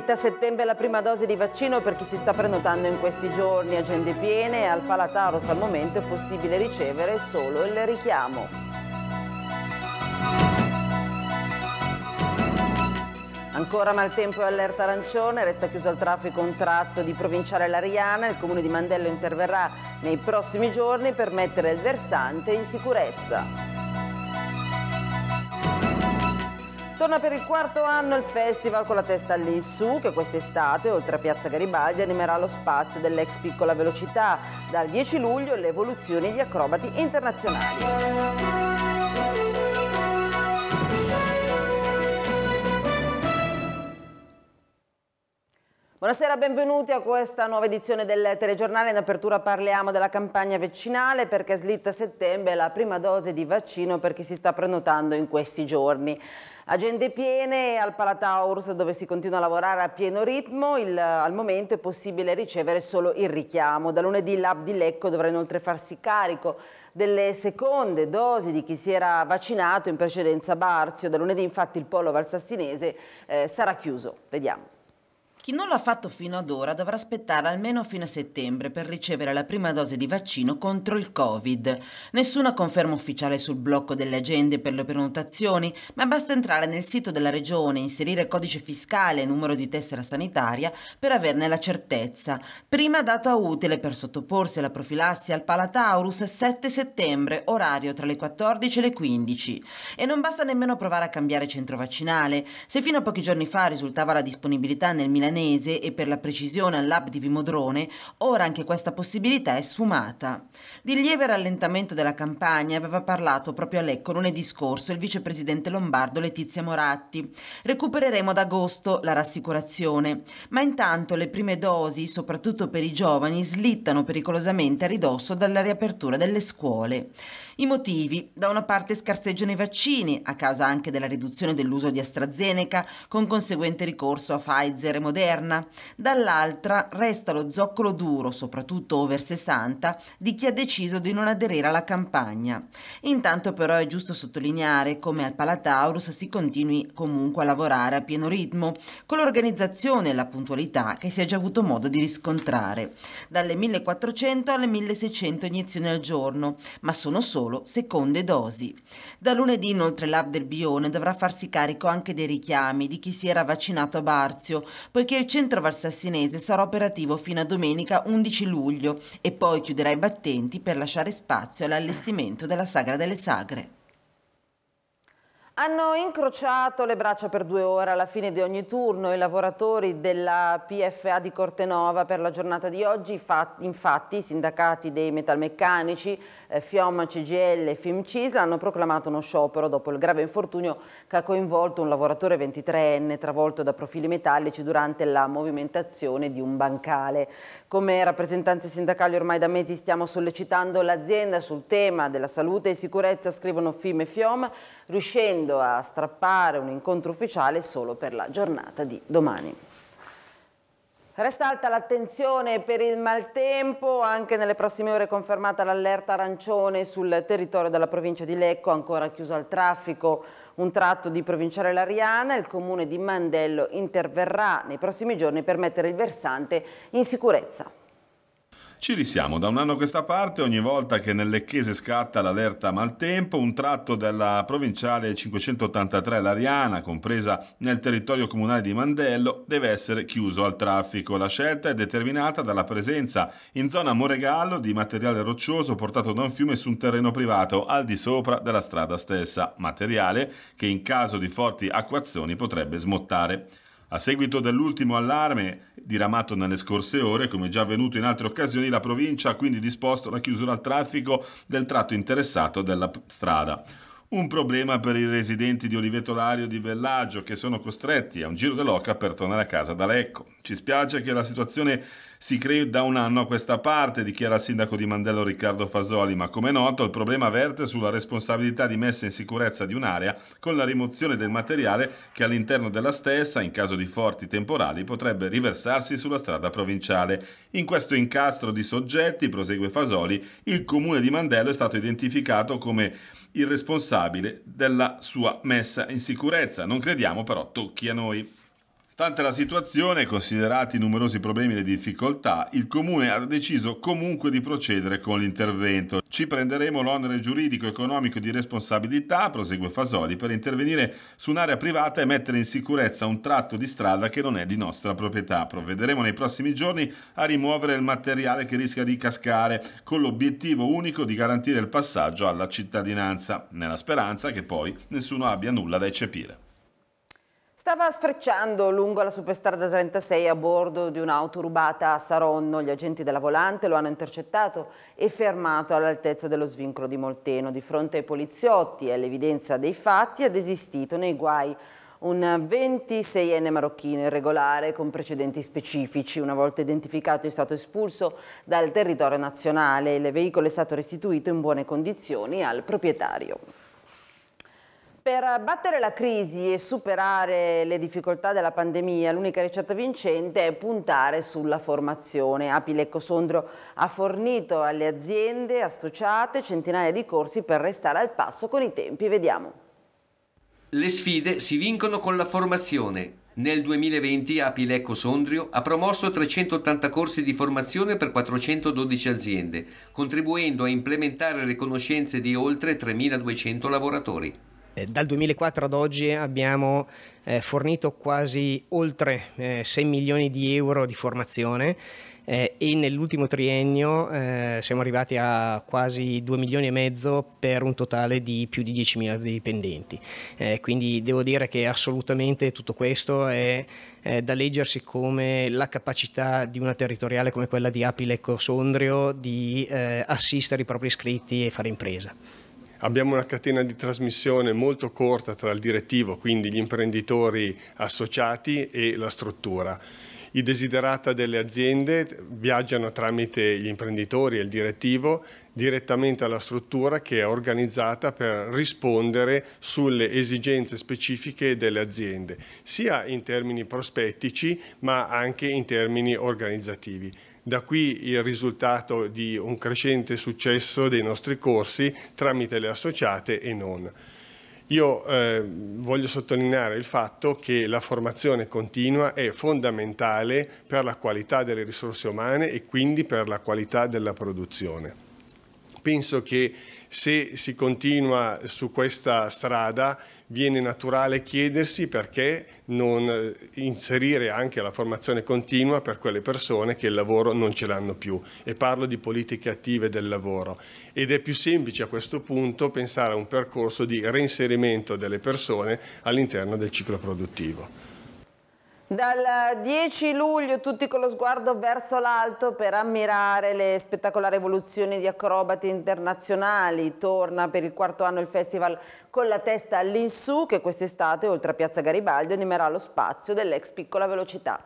Slitta a settembre la prima dose di vaccino per chi si sta prenotando in questi giorni. Agende piene e al Palataros al momento è possibile ricevere solo il richiamo. Ancora maltempo e allerta arancione, resta chiuso al traffico un tratto di provinciale Lariana, il comune di Mandello interverrà nei prossimi giorni per mettere il versante in sicurezza. Torna per il quarto anno il festival con la testa lì su che quest'estate, oltre a Piazza Garibaldi, animerà lo spazio dell'ex piccola velocità. Dal 10 luglio le evoluzioni di acrobati internazionali. Buonasera, benvenuti a questa nuova edizione del telegiornale. In apertura parliamo della campagna vaccinale perché slitta settembre la prima dose di vaccino per chi si sta prenotando in questi giorni. Agende piene al Palataurus dove si continua a lavorare a pieno ritmo, il, al momento è possibile ricevere solo il richiamo. Da lunedì l'Hub di Lecco dovrà inoltre farsi carico delle seconde dosi di chi si era vaccinato in precedenza a Barzio. Da lunedì infatti il polo valsassinese eh, sarà chiuso. Vediamo. Chi non l'ha fatto fino ad ora dovrà aspettare almeno fino a settembre per ricevere la prima dose di vaccino contro il Covid. Nessuna conferma ufficiale sul blocco delle agende per le prenotazioni, ma basta entrare nel sito della regione, inserire codice fiscale e numero di tessera sanitaria per averne la certezza. Prima data utile per sottoporsi alla profilassi al Palataurus 7 settembre, orario tra le 14 e le 15. E non basta nemmeno provare a cambiare centro vaccinale. Se fino a pochi giorni fa risultava la disponibilità nel Milan milanese e per la precisione all'hub di Vimodrone, ora anche questa possibilità è sfumata. Di lieve rallentamento della campagna aveva parlato proprio a Lecco lunedì scorso il vicepresidente lombardo Letizia Moratti. Recupereremo ad agosto la rassicurazione, ma intanto le prime dosi, soprattutto per i giovani, slittano pericolosamente a ridosso dalla riapertura delle scuole. I motivi, da una parte scarseggiano i vaccini, a causa anche della riduzione dell'uso di AstraZeneca, con conseguente ricorso a Pfizer e Moderna, moderna, dall'altra resta lo zoccolo duro, soprattutto over 60, di chi ha deciso di non aderire alla campagna. Intanto però è giusto sottolineare come al Palataurus si continui comunque a lavorare a pieno ritmo, con l'organizzazione e la puntualità che si è già avuto modo di riscontrare, dalle 1400 alle 1600 iniezioni al giorno, ma sono solo seconde dosi. Da lunedì inoltre l'Hub del Bione dovrà farsi carico anche dei richiami di chi si era vaccinato a Barzio, poiché che il centro valsassinese sarà operativo fino a domenica 11 luglio e poi chiuderà i battenti per lasciare spazio all'allestimento della Sagra delle Sagre. Hanno incrociato le braccia per due ore alla fine di ogni turno i lavoratori della PFA di Cortenova per la giornata di oggi. Infatti i sindacati dei metalmeccanici, eh, Fiom, CGL e FIMCISL hanno proclamato uno sciopero dopo il grave infortunio che ha coinvolto un lavoratore 23enne travolto da profili metallici durante la movimentazione di un bancale. Come rappresentanze sindacali ormai da mesi stiamo sollecitando l'azienda sul tema della salute e sicurezza, scrivono FIM e FIOM riuscendo a strappare un incontro ufficiale solo per la giornata di domani. Resta alta l'attenzione per il maltempo, anche nelle prossime ore è confermata l'allerta arancione sul territorio della provincia di Lecco, ancora chiuso al traffico un tratto di provinciale Lariana, il comune di Mandello interverrà nei prossimi giorni per mettere il versante in sicurezza. Ci risiamo, da un anno a questa parte ogni volta che nel Lecchese scatta l'allerta maltempo, un tratto della provinciale 583 Lariana, compresa nel territorio comunale di Mandello, deve essere chiuso al traffico. La scelta è determinata dalla presenza in zona Moregallo di materiale roccioso portato da un fiume su un terreno privato al di sopra della strada stessa, materiale che in caso di forti acquazioni potrebbe smottare. A seguito dell'ultimo allarme diramato nelle scorse ore, come già avvenuto in altre occasioni, la provincia ha quindi disposto la chiusura al traffico del tratto interessato della strada. Un problema per i residenti di Olivetolario di Vellaggio che sono costretti a un giro dell'oca per tornare a casa da Lecco. Ci spiace che la situazione si crei da un anno a questa parte, dichiara il sindaco di Mandello Riccardo Fasoli, ma come noto il problema verte sulla responsabilità di messa in sicurezza di un'area con la rimozione del materiale che all'interno della stessa, in caso di forti temporali, potrebbe riversarsi sulla strada provinciale. In questo incastro di soggetti, prosegue Fasoli, il comune di Mandello è stato identificato come il responsabile della sua messa in sicurezza. Non crediamo però tocchi a noi. Stante la situazione, considerati i numerosi problemi e le difficoltà, il Comune ha deciso comunque di procedere con l'intervento. Ci prenderemo l'onere giuridico-economico di responsabilità, prosegue Fasoli, per intervenire su un'area privata e mettere in sicurezza un tratto di strada che non è di nostra proprietà. Provvederemo nei prossimi giorni a rimuovere il materiale che rischia di cascare, con l'obiettivo unico di garantire il passaggio alla cittadinanza, nella speranza che poi nessuno abbia nulla da eccepire. Stava sfrecciando lungo la superstrada 36 a bordo di un'auto rubata a Saronno. Gli agenti della volante lo hanno intercettato e fermato all'altezza dello svincolo di Molteno. Di fronte ai poliziotti e all'evidenza dei fatti ha desistito nei guai un 26enne marocchino irregolare con precedenti specifici. Una volta identificato è stato espulso dal territorio nazionale. Il veicolo è stato restituito in buone condizioni al proprietario. Per battere la crisi e superare le difficoltà della pandemia, l'unica ricetta vincente è puntare sulla formazione. Apilecco Sondrio ha fornito alle aziende associate centinaia di corsi per restare al passo con i tempi. Vediamo. Le sfide si vincono con la formazione. Nel 2020 Apilecco Sondrio ha promosso 380 corsi di formazione per 412 aziende, contribuendo a implementare le conoscenze di oltre 3.200 lavoratori. Eh, dal 2004 ad oggi abbiamo eh, fornito quasi oltre eh, 6 milioni di euro di formazione eh, e nell'ultimo triennio eh, siamo arrivati a quasi 2 milioni e mezzo per un totale di più di 10 mila dipendenti. quindi devo dire che assolutamente tutto questo è da leggersi come la capacità di una territoriale come quella di Api Lecco Sondrio di assistere i propri iscritti e fare impresa. Abbiamo una catena di trasmissione molto corta tra il direttivo, quindi gli imprenditori associati e la struttura. I desiderata delle aziende viaggiano tramite gli imprenditori e il direttivo direttamente alla struttura che è organizzata per rispondere sulle esigenze specifiche delle aziende, sia in termini prospettici ma anche in termini organizzativi. Da qui il risultato di un crescente successo dei nostri corsi tramite le associate e non. Io eh, voglio sottolineare il fatto che la formazione continua è fondamentale per la qualità delle risorse umane e quindi per la qualità della produzione. Penso che se si continua su questa strada viene naturale chiedersi perché non eh, inserire anche la formazione continua per quelle persone che il lavoro non ce l'hanno più e parlo di politiche attive del lavoro ed è più semplice a questo punto pensare a un percorso di reinserimento delle persone all'interno del ciclo produttivo. Dal 10 luglio tutti con lo sguardo verso l'alto per ammirare le spettacolari evoluzioni di acrobati internazionali. Torna per il quarto anno il festival con la testa all'insù che quest'estate, oltre a Piazza Garibaldi, animerà lo spazio dell'ex piccola velocità.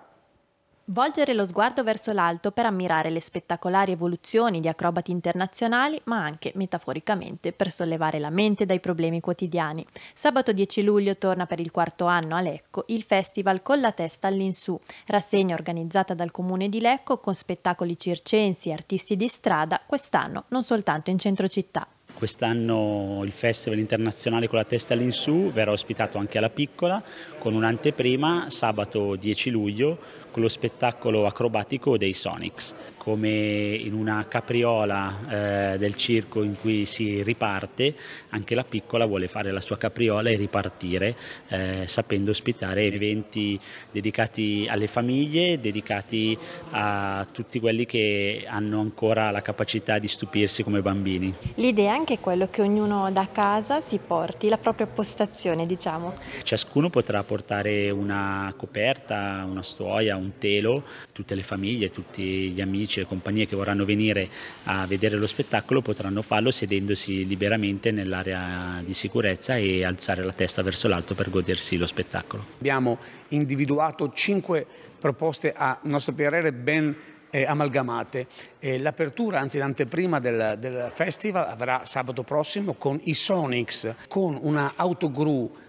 Volgere lo sguardo verso l'alto per ammirare le spettacolari evoluzioni di acrobati internazionali, ma anche metaforicamente per sollevare la mente dai problemi quotidiani. Sabato 10 luglio torna per il quarto anno a Lecco il festival Con la testa all'insù, rassegna organizzata dal comune di Lecco con spettacoli circensi e artisti di strada, quest'anno non soltanto in centro città. Quest'anno il Festival internazionale con la testa all'insù verrà ospitato anche alla piccola con un'anteprima sabato 10 luglio con lo spettacolo acrobatico dei Sonics come in una capriola eh, del circo in cui si riparte, anche la piccola vuole fare la sua capriola e ripartire, eh, sapendo ospitare eventi dedicati alle famiglie, dedicati a tutti quelli che hanno ancora la capacità di stupirsi come bambini. L'idea è anche quello che ognuno da casa si porti la propria postazione, diciamo. Ciascuno potrà portare una coperta, una stuoia, un telo, tutte le famiglie, tutti gli amici amici e compagnie che vorranno venire a vedere lo spettacolo potranno farlo sedendosi liberamente nell'area di sicurezza e alzare la testa verso l'alto per godersi lo spettacolo. Abbiamo individuato cinque proposte a nostro parere ben eh, amalgamate. Eh, l'apertura, anzi l'anteprima del, del festival avrà sabato prossimo con i Sonics, con una autogru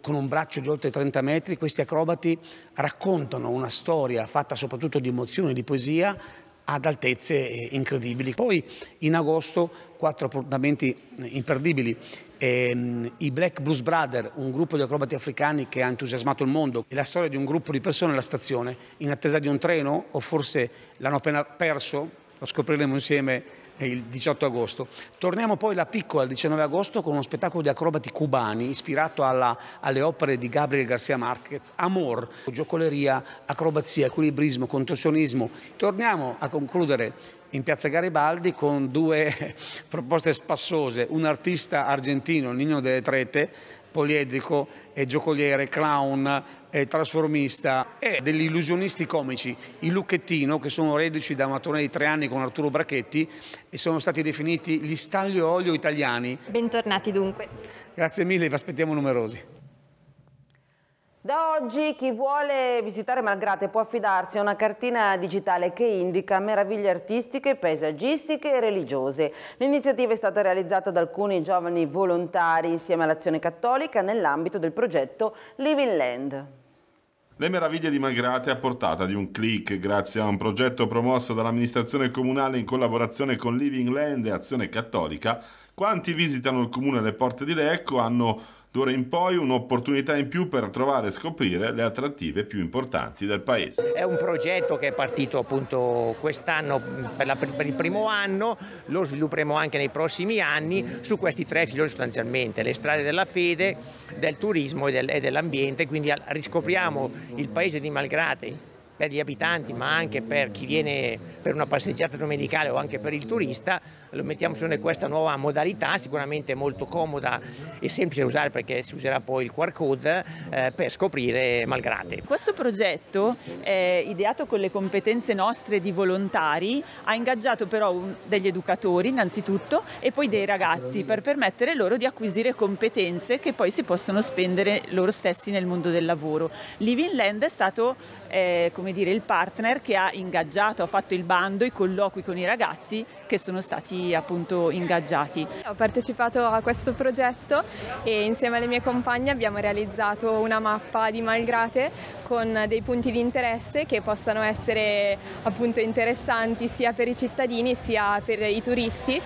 con un braccio di oltre 30 metri, questi acrobati raccontano una storia fatta soprattutto di emozione, di poesia, ad altezze eh, incredibili. Poi in agosto quattro appuntamenti eh, imperdibili. Ehm, I Black Blues Brothers, un gruppo di acrobati africani che ha entusiasmato il mondo, è la storia di un gruppo di persone alla stazione in attesa di un treno o forse l'hanno appena perso, lo scopriremo insieme il 18 agosto. Torniamo poi alla piccola il 19 agosto con uno spettacolo di acrobati cubani ispirato alla, alle opere di Gabriel Garcia Marquez, Amor, giocoleria, acrobazia, equilibrismo, contorsionismo. Torniamo a concludere in Piazza Garibaldi con due proposte spassose, un artista argentino, Nino delle Trete, poliedrico e giocoliere, clown, e trasformista e degli illusionisti comici, il Lucchettino, che sono reduci da una tournée di tre anni con Arturo Brachetti e sono stati definiti gli staglio olio italiani. Bentornati dunque. Grazie mille, vi aspettiamo numerosi. Da oggi chi vuole visitare Malgrate può affidarsi a una cartina digitale che indica meraviglie artistiche, paesaggistiche e religiose. L'iniziativa è stata realizzata da alcuni giovani volontari insieme all'Azione Cattolica nell'ambito del progetto Living Land. Le meraviglie di Malgrate a portata di un clic grazie a un progetto promosso dall'amministrazione comunale in collaborazione con Living Land e Azione Cattolica. Quanti visitano il comune alle porte di Lecco hanno D'ora in poi un'opportunità in più per trovare e scoprire le attrattive più importanti del paese. È un progetto che è partito appunto quest'anno per, per, il primo anno, lo svilupperemo anche nei prossimi anni su questi tre filoni sostanzialmente, le strade della fede, del turismo e, del, e dell'ambiente, quindi riscopriamo il paese di Malgrate per gli abitanti ma anche per chi viene per una passeggiata domenicale o anche per il turista, lo mettiamo su questa nuova modalità, sicuramente molto comoda e semplice da usare perché si userà poi il QR code eh, per scoprire Malgrate. Questo progetto, eh, ideato con le competenze nostre di volontari, ha ingaggiato però un, degli educatori innanzitutto e poi dei ragazzi per permettere loro di acquisire competenze che poi si possono spendere loro stessi nel mondo del lavoro. Living Land è stato eh, come dire, il partner che ha ingaggiato, ha fatto il bando i colloqui con i ragazzi che sono stati appunto ingaggiati. Ho partecipato a questo progetto e insieme alle mie compagne abbiamo realizzato una mappa di Malgrate con dei punti di interesse che possano essere appunto interessanti sia per i cittadini sia per i turisti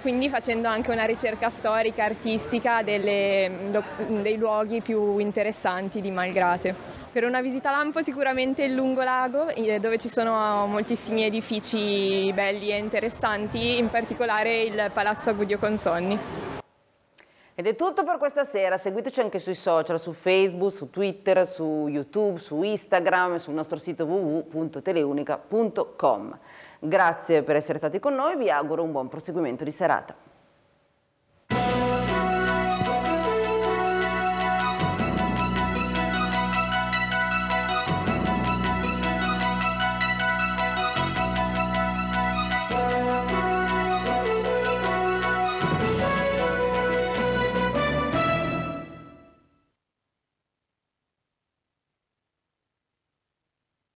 quindi facendo anche una ricerca storica, artistica delle, dei luoghi più interessanti di Malgrate. Per una visita lampo sicuramente il lungolago, eh, dove ci sono moltissimi edifici belli e interessanti, in particolare il Palazzo Agudio Consonni. Ed è tutto per questa sera, seguiteci anche sui social, su Facebook, su Twitter, su YouTube, su Instagram, e sul nostro sito www.teleunica.com. Grazie per essere stati con noi, vi auguro un buon proseguimento di serata.